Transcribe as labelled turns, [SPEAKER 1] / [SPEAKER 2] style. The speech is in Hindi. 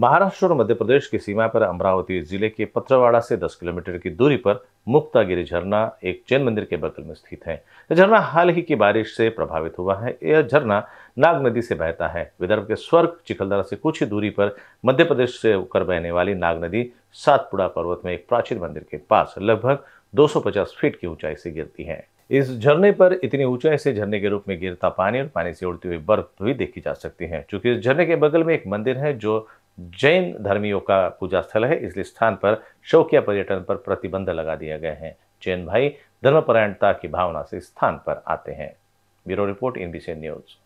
[SPEAKER 1] महाराष्ट्र और मध्य प्रदेश की सीमा पर अमरावती जिले के पत्रवाड़ा से 10 किलोमीटर की दूरी पर मुक्तागिरी झरना एक जैन मंदिर के बगल में स्थित है यह झरना हाल ही की बारिश से प्रभावित हुआ है यह झरना नाग नदी से बहता है विदर्भ के स्वर्ग चिखलदरा से कुछ ही दूरी पर मध्य प्रदेश से होकर बहने वाली नाग नदी सातपुड़ा पर्वत में एक प्राचीन मंदिर के पास लगभग दो फीट की ऊंचाई से गिरती है इस झरने पर इतनी ऊंचाई से झरने के रूप में गिरता पानी और पानी से उड़ती हुई बर्फ भी देखी जा सकती है चूंकि इस झरने के बगल में एक मंदिर है जो जैन धर्मियों का पूजा स्थल है इसलिए स्थान पर शौकिया पर्यटन पर प्रतिबंध लगा दिए गए हैं जैन भाई धर्मपरायणता की भावना से स्थान पर आते हैं ब्यूरो रिपोर्ट एनबीसी न्यूज़